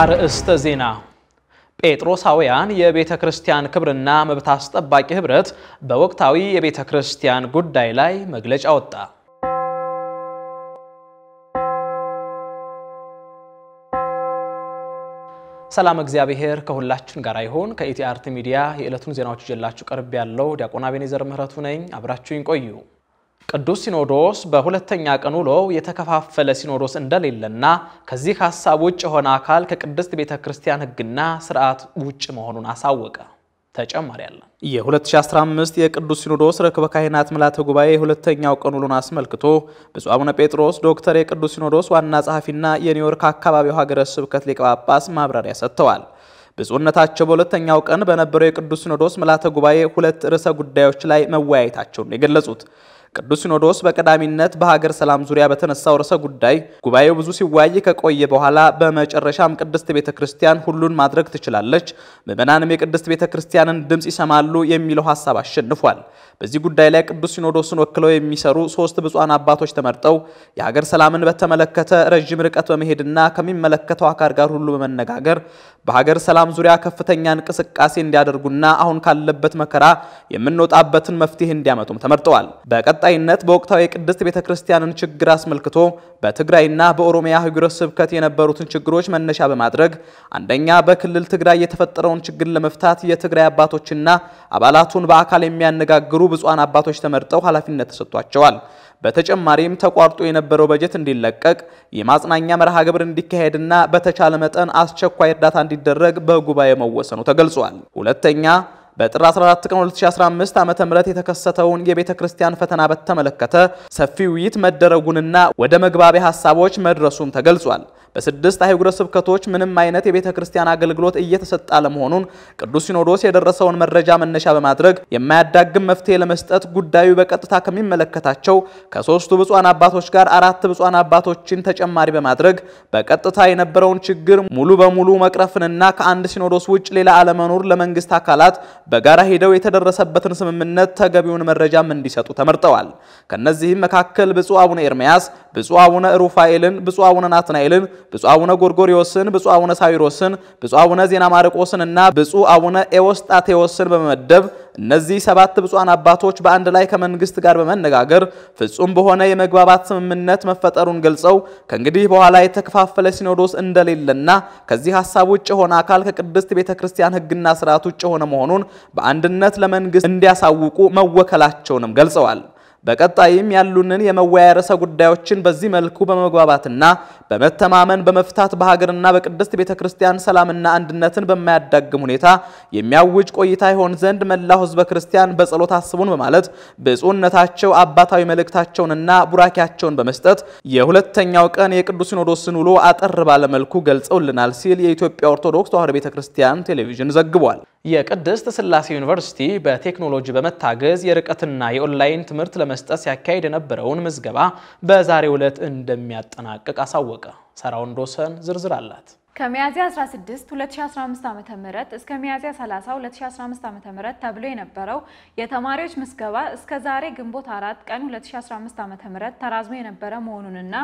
አርእስተ ዜና ጴጥሮሳውያን የቤተ ክርስቲያን ክብርና መብት አስጠባቂ ኅብረት በወቅታዊ የቤተ ክርስቲያን ጉዳይ ላይ መግለጫ ወጣ። ሰላም እግዚአብሔር ከሁላችን ጋር ይሁን። ከኢቲአርት ሚዲያ የዕለቱን ዜናዎች ይዤላችሁ ቀርብ ያለው ዲያቆን አቤኔዘር ምህረቱ ነኝ። አብራችሁኝ ቆዩ። ቅዱስ ሲኖዶስ በሁለተኛ ቀን ውሎው የተከፋፈለ ሲኖዶስ እንደሌለና ከዚህ ሀሳብ ውጭ የሆነ አካል ከቅድስት ቤተ ክርስቲያን ሕግና ስርዓት ውጭ መሆኑን አሳወቀ። ተጨማሪ አለ። የ2015 የቅዱስ ሲኖዶስ ርክበ ካህናት ምልዓተ ጉባኤ የሁለተኛው ቀን ውሎን አስመልክቶ ብፁዕ አቡነ ጴጥሮስ ዶክተር የቅዱስ ሲኖዶስ ዋና ጸሐፊና የኒውዮርክ አካባቢው ሀገረ ስብከት ሊቀ ጳጳስ ማብራሪያ ሰጥተዋል። ብፁዕነታቸው በሁለተኛው ቀን በነበረው የቅዱስ ሲኖዶስ ምልዓተ ጉባኤ ሁለት ርዕሰ ጉዳዮች ላይ መወያየታቸውን የገለጹት ቅዱስ ሲኖዶስ በቀዳሚነት በሀገር ሰላም ዙሪያ በተነሳው ርዕሰ ጉዳይ ጉባኤው ብዙ ሲወያይ ከቆየ በኋላ በመጨረሻም ቅድስት ቤተ ክርስቲያን ሁሉን ማድረግ ትችላለች፣ ምዕመናንም የቅድስት ቤተ ክርስቲያንን ድምፅ ይሰማሉ የሚለው ሀሳብ አሸንፏል። በዚህ ጉዳይ ላይ ቅዱስ ሲኖዶስን ወክለው የሚሰሩ ሶስት ብፁዓን አባቶች ተመርጠው የሀገር ሰላምን በተመለከተ ረዥም ርቀት በመሄድና ከሚመለከተው አካል ጋር ሁሉ በመነጋገር በሀገር ሰላም ዙሪያ ከፍተኛ እንቅስቃሴ እንዲያደርጉና አሁን ካለበት መከራ የምንወጣበትን መፍትሄ እንዲያመጡም ተመርጠዋል። በቀጣይነት በወቅታዊ የቅድስት ቤተ ክርስቲያንን ችግር አስመልክቶ በትግራይና በኦሮሚያ ሀገረ ስብከት የነበሩትን ችግሮች መነሻ በማድረግ አንደኛ በክልል ትግራይ የተፈጠረውን ችግር ለመፍታት የትግራይ አባቶችና አባላቱን በአካል የሚያነጋግሩ ብፁዓን አባቶች ተመርጠው ኃላፊነት ተሰጥቷቸዋል። በተጨማሪም ተቋርጦ የነበረው በጀት እንዲለቀቅ የማጽናኛ መርሃ ግብር እንዲካሄድና በተቻለ መጠን አስቸኳይ እርዳታ እንዲደረግ በጉባኤ መወሰኑ ተገልጿል። ሁለተኛ በጥር 14 ቀን 2015 ዓ ም የተከሰተውን የቤተ ክርስቲያን ፈተና በተመለከተ ሰፊ ውይይት መደረጉንና ወደ መግባቢያ ሀሳቦች መድረሱም ተገልጿል። በስድስት አህጉረ ስብከቶች ምንም አይነት የቤተ ክርስቲያን አገልግሎት እየተሰጠ አለመሆኑን ቅዱስ ሲኖዶስ የደረሰውን መረጃ መነሻ በማድረግ የማያዳግም መፍትሄ ለመስጠት ጉዳዩ በቀጥታ ከሚመለከታቸው ከሶስቱ ብፁዓን አባቶች ጋር አራት ብፁዓን አባቶችን ተጨማሪ በማድረግ በቀጥታ የነበረውን ችግር ሙሉ በሙሉ መቅረፍንና ከአንድ ሲኖዶስ ውጭ ሌላ አለመኖር ለመንግስት አካላት በጋራ ሄደው የተደረሰበትን ስምምነት ተገቢውን መረጃም እንዲሰጡ ተመርጠዋል። ከነዚህም መካከል ብፁዕ አቡነ ኤርሚያስ፣ ብፁዕ አቡነ ሩፋኤልን፣ ብፁዕ አቡነ ናትናኤልን ብፁዕ አቡነ ጎርጎሪዎስን፣ ብፁዕ አቡነ ሳዊሮስን፣ ብፁዕ አቡነ ዜና ማርቆስን እና ብፁዕ አቡነ ኤዎስጣቴዎስን በመመደብ እነዚህ ሰባት ብፁዓን አባቶች በአንድ ላይ ከመንግስት ጋር በመነጋገር ፍጹም በሆነ የመግባባት ስምምነት መፈጠሩን ገልጸው ከእንግዲህ በኋላ የተከፋፈለ ሲኖዶስ እንደሌለና ከዚህ ሀሳብ ውጭ የሆነ አካል ከቅድስት ቤተ ክርስቲያን ሕግና ስርዓት ውጭ የሆነ መሆኑን በአንድነት ለመንግስት እንዲያሳውቁ መወከላቸውንም ገልጸዋል። በቀጣይም ያሉንን የመወያያ ርዕሰ ጉዳዮችን በዚህ መልኩ በመግባባትና በመተማመን በመፍታት በሀገርና በቅድስት ቤተ ክርስቲያን ሰላምና አንድነትን በማያዳግም ሁኔታ የሚያውጅ ቆይታ ይሆን ዘንድ መላው ሕዝበ ክርስቲያን በጸሎት አስቡን በማለት ብፁዕነታቸው አባታዊ መልእክታቸውንና ቡራኪያቸውን በመስጠት የሁለተኛው ቀን የቅዱስ ሲኖዶስን ውሎ አጠር ባለመልኩ ገልጸውልናል ሲል የኢትዮጵያ ኦርቶዶክስ ተዋሕዶ ቤተ ክርስቲያን ቴሌቪዥን ዘግቧል። የቅድስት ስላሴ ዩኒቨርሲቲ በቴክኖሎጂ በመታገዝ የርቀትና የኦንላይን ትምህርት ለመስጠት ሲያካሄድ የነበረውን ምዝገባ በዛሬው ዕለት እንደሚያጠናቅቅ አሳወቀ። ሰራውን ዶሰን ዝርዝር አላት። ከሚያዝያ 16 2015 ዓ.ም እስከ ሚያዝያ 30 2015 ዓ.ም ተብሎ የነበረው የተማሪዎች ምዝገባ እስከ ዛሬ ግንቦት 4 ቀን 2015 ዓ.ም ተራዝሞ የነበረ መሆኑንና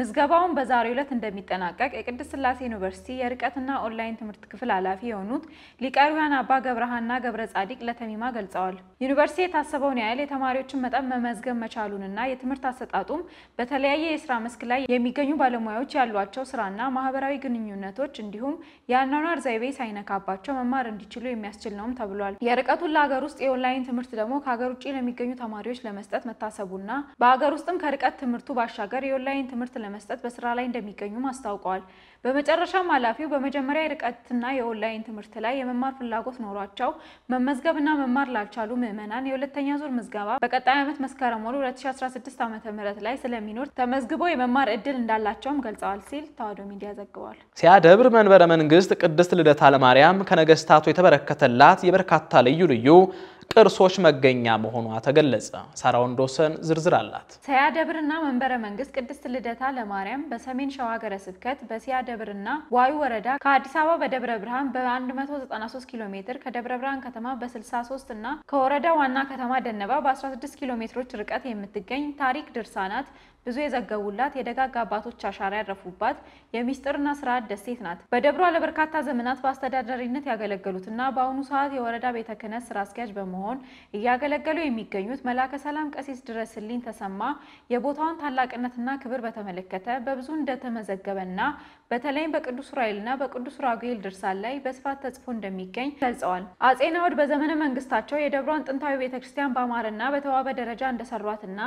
ምዝገባውን በዛሬው ዕለት እንደሚጠናቀቅ የቅድስት ሥላሴ ዩኒቨርሲቲ የርቀትና ኦንላይን ትምህርት ክፍል ኃላፊ የሆኑት ሊቀ አባ ገብረሃና ገብረ ጻዲቅ ለተሚማ ገልጸዋል። ዩኒቨርሲቲ የታሰበውን ያህል የተማሪዎችን መጠን መመዝገብ መቻሉንና የትምህርት አሰጣጡም በተለያየ የስራ መስክ ላይ የሚገኙ ባለሙያዎች ያሏቸው ስራና ማህበራዊ ግንኙነት ልዩነቶች እንዲሁም የአኗኗር ዘይቤ ሳይነካባቸው መማር እንዲችሉ የሚያስችል ነውም ተብሏል። የርቀቱን ለሀገር ውስጥ የኦንላይን ትምህርት ደግሞ ከሀገር ውጭ ለሚገኙ ተማሪዎች ለመስጠት መታሰቡና በሀገር ውስጥም ከርቀት ትምህርቱ ባሻገር የኦንላይን ትምህርት ለመስጠት በስራ ላይ እንደሚገኙም አስታውቀዋል። በመጨረሻም ኃላፊው በመጀመሪያ የርቀትና የኦንላይን ትምህርት ላይ የመማር ፍላጎት ኖሯቸው መመዝገብና መማር ላልቻሉ ምዕመናን የሁለተኛ ዙር ምዝገባ በቀጣይ ዓመት መስከረም ወር 2016 ዓ.ም ላይ ስለሚኖር ተመዝግበው የመማር እድል እንዳላቸውም ገልጸዋል ሲል ተዋህዶ ሚዲያ ዘግቧል። ሲያደብር መንበረ መንግስት ቅድስት ልደታ ለማርያም ከነገስታቱ የተበረከተላት የበርካታ ልዩ ልዩ ቅርሶች መገኛ መሆኗ ተገለጸ። ሳራ ወንዶሰን ዝርዝር አላት። ደብርና መንበረ መንግስት ቅድስት ልደታ ለማርያም በሰሜን ሸዋ ሀገረ ስብከት በሲያደብርና ዋዩ ወረዳ ከአዲስ አበባ በደብረ ብርሃን በ193 ኪሎ ሜትር ከደብረ ብርሃን ከተማ በ63 እና ከወረዳ ዋና ከተማ ደነባ በ16 ኪሎ ሜትሮች ርቀት የምትገኝ ታሪክ ድርሳናት ብዙ የዘገቡላት የደጋግ አባቶች አሻራ ያረፉባት የሚስጥርና ስርዓት ደሴት ናት። በደብሯ ለበርካታ ዘመናት በአስተዳዳሪነት ያገለገሉትና በአሁኑ ሰዓት የወረዳ ቤተ ክህነት ስራ አስኪያጅ በመሆን እያገለገሉ የሚገኙት መላከ ሰላም ቀሲስ ድረስልኝ ተሰማ የቦታውን ታላቅነትና ክብር በተመለከተ በብዙ እንደተመዘገበና በተለይም በቅዱስ ራኤልና በቅዱስ ራጉኤል ድርሳን ላይ በስፋት ተጽፎ እንደሚገኝ ገልጸዋል። አጼ በዘመነ መንግስታቸው የደብሯን ጥንታዊ ቤተክርስቲያን በአማረና በተዋበ ደረጃ እንደሰሯትና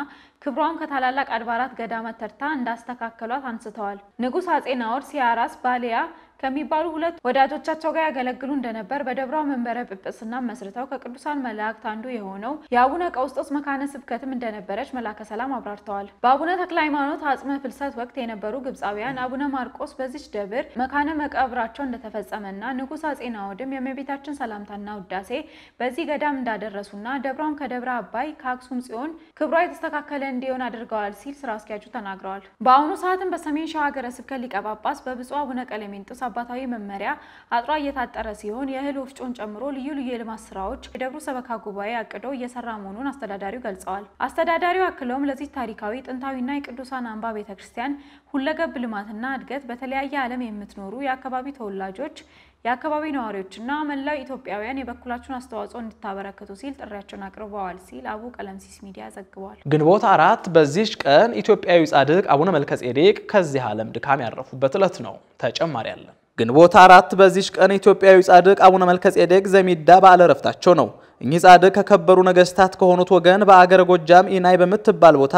ክብሯን ከታላላቅ አድባራት ገዳማት ተርታ እንዳስተካከሏት አንስተዋል። ንጉሥ አጼ ናዖድ ሲያራስ ባሊያ ከሚባሉ ሁለት ወዳጆቻቸው ጋር ያገለግሉ እንደነበር በደብሯ መንበረ ጵጵስና መስርተው ከቅዱሳን መላእክት አንዱ የሆነው የአቡነ ቀውስጦስ መካነ ስብከትም እንደነበረች መላከ ሰላም አብራርተዋል። በአቡነ ተክለ ሃይማኖት አጽመ ፍልሰት ወቅት የነበሩ ግብፃውያን አቡነ ማርቆስ በዚች ደብር መካነ መቃብራቸው እንደተፈጸመና ንጉሥ አጼ ናኦድም የእመቤታችን ሰላምታና ውዳሴ በዚህ ገዳም እንዳደረሱና ደብሯም ከደብረ አባይ ከአክሱም ጽዮን ክብሯ የተስተካከለ እንዲሆን አድርገዋል ሲል ስራ አስኪያጁ ተናግረዋል። በአሁኑ ሰዓትም በሰሜን ሸዋ ሀገረ ስብከት ሊቀ ጳጳስ በብፁዕ አቡነ ቀለሜንጦስ አባታዊ መመሪያ አጥሯ እየታጠረ ሲሆን የእህል ወፍጮን ጨምሮ ልዩ ልዩ የልማት ስራዎች የደብሩ ሰበካ ጉባኤ አቅዶ እየሰራ መሆኑን አስተዳዳሪው ገልጸዋል። አስተዳዳሪው አክለውም ለዚህ ታሪካዊ ጥንታዊና የቅዱሳን አምባ ቤተክርስቲያን ሁለገብ ልማትና እድገት በተለያየ ዓለም የምትኖሩ የአካባቢ ተወላጆች የአካባቢ ነዋሪዎችና መላው ኢትዮጵያውያን የበኩላችሁን አስተዋጽኦ እንድታበረክቱ ሲል ጥሪያቸውን አቅርበዋል ሲል አቡ ቀለምሲስ ሚዲያ ዘግቧል። ግንቦት አራት በዚች ቀን ኢትዮጵያዊ ጻድቅ አቡነ መልከጼዴቅ ከዚህ ዓለም ድካም ያረፉበት ዕለት ነው። ተጨማሪ አለ። ግንቦት አራት በዚች ቀን ኢትዮጵያዊ ጻድቅ አቡነ መልከጼዴቅ ዘሚዳ በዓለ እረፍታቸው ነው። እኚህ ጻድቅ ከከበሩ ነገስታት ከሆኑት ወገን በአገረ ጎጃም ኢናይ በምትባል ቦታ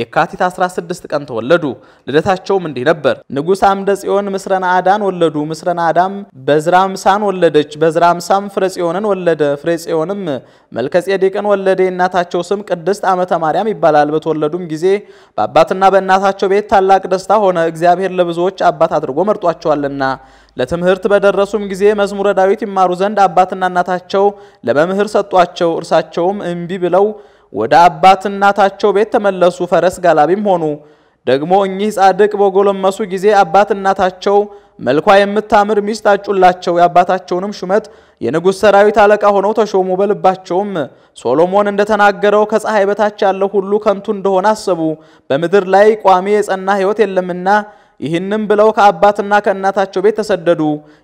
የካቲት 16 ቀን ተወለዱ። ልደታቸውም እንዲህ ነበር። ንጉሥ አምደ ጽዮን ምስረና አዳን ወለዱ። ምስረና አዳም በዝራምሳን ወለደች። በዝራምሳም ፍሬጽዮንን ወለደ። ፍሬጽዮንም መልከጼዴቅን ወለደ። የእናታቸው ስም ቅድስት ዓመተ ማርያም ይባላል። በተወለዱም ጊዜ በአባትና በእናታቸው ቤት ታላቅ ደስታ ሆነ። እግዚአብሔር ለብዙዎች አባት አድርጎ መርጧቸዋልና ለትምህርት በደረሱም ጊዜ መዝሙረ ዳዊት ይማሩ ዘንድ አባትና እናታቸው ለመምህር ሰጧቸው። እርሳቸውም እምቢ ብለው ወደ አባት እናታቸው ቤት ተመለሱ። ፈረስ ጋላቢም ሆኑ። ደግሞ እኚህ ጻድቅ በጎለመሱ ጊዜ አባት እናታቸው መልኳ የምታምር ሚስት አጩላቸው። የአባታቸውንም ሹመት የንጉሥ ሰራዊት አለቃ ሆነው ተሾሙ። በልባቸውም ሶሎሞን እንደተናገረው ከፀሐይ በታች ያለው ሁሉ ከንቱ እንደሆነ አሰቡ። በምድር ላይ ቋሚ የጸና ሕይወት የለምና ይህንም ብለው ከአባትና ከእናታቸው ቤት ተሰደዱ።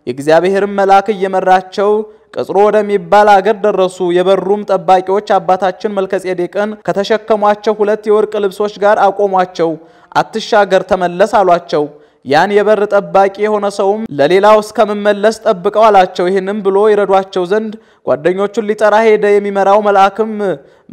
የእግዚአብሔርን መልአክ እየመራቸው ቅጽሮ ወደሚባል አገር ደረሱ። የበሩም ጠባቂዎች አባታችን መልከጼዴቅን ከተሸከሟቸው ሁለት የወርቅ ልብሶች ጋር አቆሟቸው። አትሻገር፣ ተመለስ አሏቸው። ያን የበር ጠባቂ የሆነ ሰውም ለሌላው እስከምመለስ ጠብቀው አላቸው። ይህንም ብሎ ይረዷቸው ዘንድ ጓደኞቹን ሊጠራ ሄደ። የሚመራው መልአክም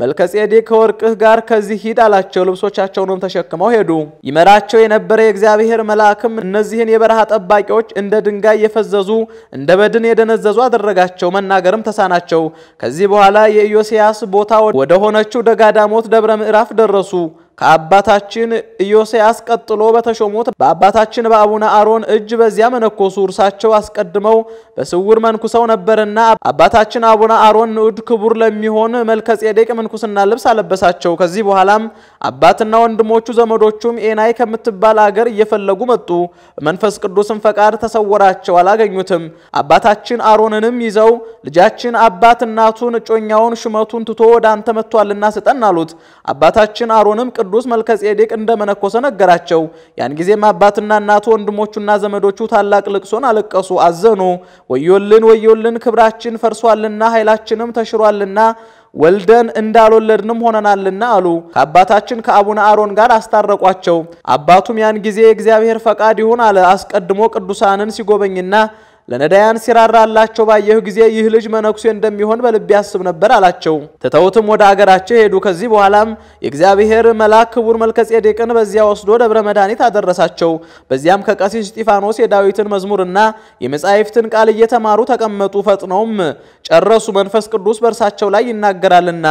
መልከጼዴ ከወርቅህ ጋር ከዚህ ሂድ አላቸው። ልብሶቻቸውንም ተሸክመው ሄዱ። ይመራቸው የነበረ የእግዚአብሔር መልአክም እነዚህን የበረሃ ጠባቂዎች እንደ ድንጋይ የፈዘዙ እንደ በድን የደነዘዙ አደረጋቸው። መናገርም ተሳናቸው። ከዚህ በኋላ የኢዮስያስ ቦታ ወደ ሆነችው ደጋዳሞት ደብረ ምዕራፍ ደረሱ። ከአባታችን ኢዮስያስ ቀጥሎ በተሾሙት በአባታችን በአቡነ አሮን እጅ በዚያ መነኮሱ። እርሳቸው አስቀድመው በስውር መንኩሰው ነበርና አባታችን አቡነ አሮን ንዑድ ክቡር ለሚሆን መልከጼዴቅ ምንኩስና ልብስ አለበሳቸው። ከዚህ በኋላም አባትና ወንድሞቹ ዘመዶቹም ኤናይ ከምትባል አገር እየፈለጉ መጡ። በመንፈስ ቅዱስም ፈቃድ ተሰወራቸው፣ አላገኙትም። አባታችን አሮንንም ይዘው ልጃችን አባት እናቱን እጮኛውን ሹመቱን ትቶ ወደ አንተ መጥቷልና ስጠን አሉት። አባታችን አሮንም ቅዱስ መልከጼዴቅ እንደመነኮሰ ነገራቸው። ያን ጊዜም አባትና እናቱ ወንድሞቹና ዘመዶቹ ታላቅ ልቅሶን አለቀሱ፣ አዘኑ። ወዮልን ወዮልን፣ ክብራችን ፈርሷልና ኃይላችንም ተሽሯልና ወልደን እንዳልወለድንም ሆነናልና አሉ። ከአባታችን ከአቡነ አሮን ጋር አስታረቋቸው። አባቱም ያን ጊዜ የእግዚአብሔር ፈቃድ ይሁን አለ። አስቀድሞ ቅዱሳንን ሲጎበኝና ለነዳያን ሲራራላቸው ባየሁ ጊዜ ይህ ልጅ መነኩሴ እንደሚሆን በልቤ ያስብ ነበር አላቸው። ትተውትም ወደ አገራቸው ሄዱ። ከዚህ በኋላም የእግዚአብሔር መልአክ ክቡር መልከጼዴቅን በዚያ ወስዶ ደብረ መድኃኒት አደረሳቸው። በዚያም ከቀሲስ እስጢፋኖስ የዳዊትን መዝሙርና የመጻሕፍትን ቃል እየተማሩ ተቀመጡ። ፈጥነውም ጨረሱ፣ መንፈስ ቅዱስ በእርሳቸው ላይ ይናገራልና።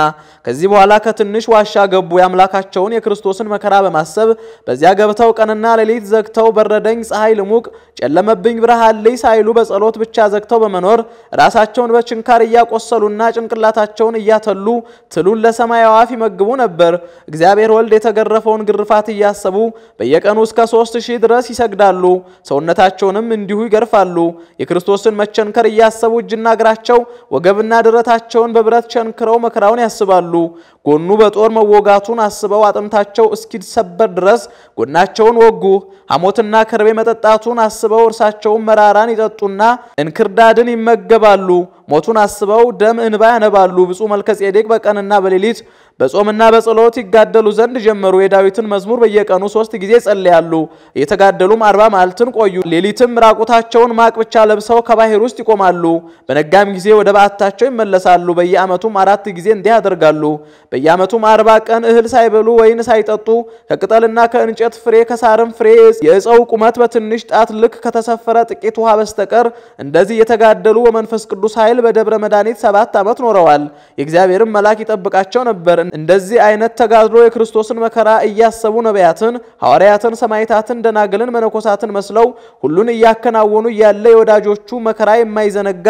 ከዚህ በኋላ ከትንሽ ዋሻ ገቡ። የአምላካቸውን የክርስቶስን መከራ በማሰብ በዚያ ገብተው ቀንና ሌሊት ዘግተው በረደኝ ፀሐይ ልሙቅ፣ ጨለመብኝ ብርሃን ልይ ሳይሉ በጸሎት ብቻ ዘግተው በመኖር ራሳቸውን በችንካር እያቆሰሉና ጭንቅላታቸውን እያተሉ ትሉን ለሰማይ አዋፍ ይመግቡ ነበር። እግዚአብሔር ወልድ የተገረፈውን ግርፋት እያሰቡ በየቀኑ እስከ ሶስት ሺህ ድረስ ይሰግዳሉ። ሰውነታቸውንም እንዲሁ ይገርፋሉ። የክርስቶስን መቸንከር እያሰቡ እጅና እግራቸው ወገብና ድረታቸውን በብረት ቸንክረው መከራውን ያስባሉ። ጎኑ በጦር መወጋቱን አስበው አጥንታቸው እስኪሰበር ድረስ ጎናቸውን ወጉ። ሐሞትና ከርቤ መጠጣቱን አስበው እርሳቸውን መራራን ይጠጡና እንክርዳድን ይመገባሉ። ሞቱን አስበው ደም እንባ ያነባሉ። ብፁዕ መልከጼዴቅ በቀንና በሌሊት በጾምና በጸሎት ይጋደሉ ዘንድ ጀመሩ። የዳዊትን መዝሙር በየቀኑ ሶስት ጊዜ ጸልያሉ። እየተጋደሉም አርባ ማልትን ቆዩ። ሌሊትም ራቁታቸውን ማቅ ብቻ ለብሰው ከባሕር ውስጥ ይቆማሉ። በነጋም ጊዜ ወደ በዓታቸው ይመለሳሉ። በየዓመቱም አራት ጊዜ እንዲህ ያደርጋሉ። በየዓመቱም አርባ ቀን እህል ሳይበሉ ወይን ሳይጠጡ ከቅጠልና ከእንጨት ፍሬ ከሳርም ፍሬ የእፀው ቁመት በትንሽ ጣት ልክ ከተሰፈረ ጥቂት ውሃ በስተቀር እንደዚህ የተጋደሉ በመንፈስ ቅዱስ ኃይል በደብረ መድኃኒት ሰባት ዓመት ኖረዋል። የእግዚአብሔርም መልአክ ይጠብቃቸው ነበር። እንደዚህ አይነት ተጋድሎ የክርስቶስን መከራ እያሰቡ ነቢያትን፣ ሐዋርያትን፣ ሰማይታትን፣ ደናግልን፣ መነኮሳትን መስለው ሁሉን እያከናወኑ ያለ የወዳጆቹ መከራ የማይዘነጋ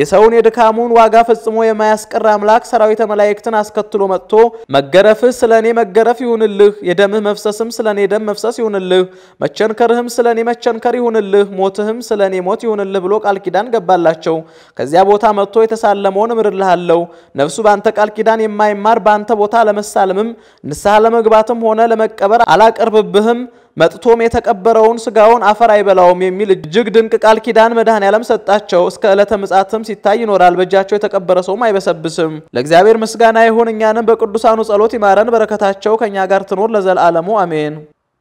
የሰውን የድካሙን ዋጋ ፈጽሞ የማያስቀር አምላክ ሰራዊተ መላእክትን አስከትሎ መጥቶ መገረፍህ ስለ እኔ መገረፍ ይሁንልህ፣ የደምህ መፍሰስም ስለ እኔ ደም መፍሰስ ይሁንልህ፣ መቸንከርህም ስለ እኔ መቸንከር ይሁንልህ፣ ሞትህም ስለ እኔ ሞት ይሁንልህ ብሎ ቃል ኪዳን ገባላቸው። ከዚያ ቦታ መጥቶ የተሳለመውን እምርልሃለሁ፣ ነፍሱ በአንተ ቃል ኪዳን የማይማር በአንተ ቦታ ለመሳለምም ንስሐ ለመግባትም ሆነ ለመቀበር አላቀርብብህም፣ መጥቶም የተቀበረውን ስጋውን አፈር አይበላውም የሚል እጅግ ድንቅ ቃል ኪዳን መድኃኔ ዓለም ሰጣቸው። እስከ ዕለተ ምጽአትም ሲታይ ይኖራል። በእጃቸው የተቀበረ ሰውም አይበሰብስም። ለእግዚአብሔር ምስጋና ይሁን። እኛንም በቅዱሳኑ ጸሎት ይማረን። በረከታቸው ከእኛ ጋር ትኖር ለዘላለሙ አሜን።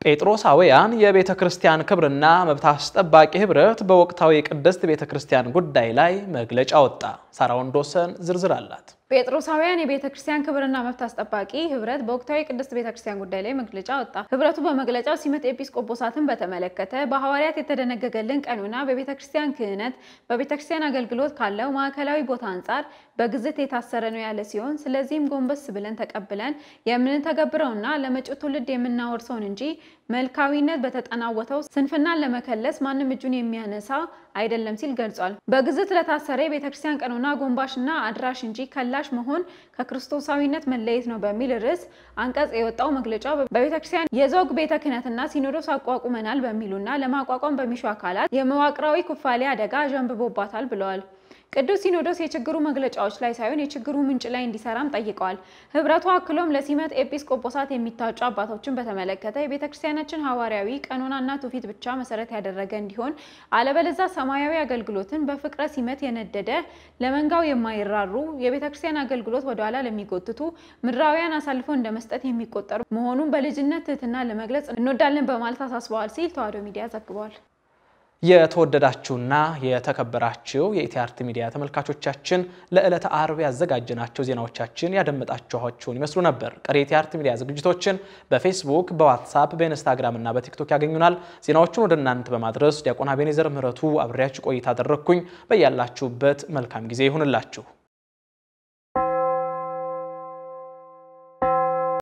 ጴጥሮሳውያን የቤተ ክርስቲያን ክብርና መብት አስጠባቂ ህብረት በወቅታዊ ቅድስት ቤተ ክርስቲያን ጉዳይ ላይ መግለጫ ወጣ። ሳራ ወንዶሰን ዝርዝር አላት። ጴጥሮሳውያን የቤተ ክርስቲያን ክብርና መብት አስጠባቂ ህብረት በወቅታዊ ቅድስት ቤተ ክርስቲያን ጉዳይ ላይ መግለጫ ወጣ። ህብረቱ በመግለጫው ሲመት ኤጲስቆጶሳትን በተመለከተ በሐዋርያት የተደነገገልን ቀኑና በቤተ ክርስቲያን ክህነት በቤተ ክርስቲያን አገልግሎት ካለው ማዕከላዊ ቦታ አንጻር በግዝት የታሰረ ነው ያለ ሲሆን ስለዚህም ጎንበስ ብለን ተቀብለን የምንተገብረውና ለመጪው ትውልድ የምናወርሰውን እንጂ መልካዊነት በተጠናወተው ስንፍናን ለመከለስ ማንም እጁን የሚያነሳ አይደለም ሲል ገልጿል። በግዝት ለታሰረ የቤተክርስቲያን ቀኖና ጎንባሽና አድራሽ እንጂ ከላሽ መሆን ከክርስቶሳዊነት መለየት ነው በሚል ርዕስ አንቀጽ የወጣው መግለጫ በቤተክርስቲያን የዘውግ ቤተ ክህነትና ሲኖዶስ አቋቁመናል በሚሉና ለማቋቋም በሚሹ አካላት የመዋቅራዊ ኩፋሌ አደጋ አዣንብቦባታል ብለዋል። ቅዱስ ሲኖዶስ የችግሩ መግለጫዎች ላይ ሳይሆን የችግሩ ምንጭ ላይ እንዲሰራም ጠይቀዋል። ህብረቱ አክሎም ለሲመት ኤጲስቆጶሳት የሚታጩ አባቶችን በተመለከተ የቤተ ክርስቲያናችን ሐዋርያዊ ቀኖናና ትውፊት ብቻ መሰረት ያደረገ እንዲሆን አለበለዛ ሰማያዊ አገልግሎትን በፍቅረ ሲመት የነደደ ለመንጋው የማይራሩ የቤተ ክርስቲያን አገልግሎት ወደኋላ ለሚጎትቱ ምድራውያን አሳልፎ እንደ መስጠት የሚቆጠሩ መሆኑን በልጅነት ትህትና ለመግለጽ እንወዳለን በማለት አሳስበዋል ሲል ተዋሕዶ ሚዲያ ዘግቧል። የተወደዳችሁና የተከበራችሁ የኢቲአርት ሚዲያ ተመልካቾቻችን ለዕለተ አርብ ያዘጋጀናቸው ዜናዎቻችን ያደመጣችኋችሁን ይመስሉ ነበር። ቀሪ የኢቲአርት ሚዲያ ዝግጅቶችን በፌስቡክ፣ በዋትሳፕ፣ በኢንስታግራም እና በቲክቶክ ያገኙናል። ዜናዎቹን ወደ እናንተ በማድረስ ዲያቆን አቤኔዘር ምህረቱ አብሬያችሁ ቆይታ አደረግኩኝ። በያላችሁበት መልካም ጊዜ ይሁንላችሁ።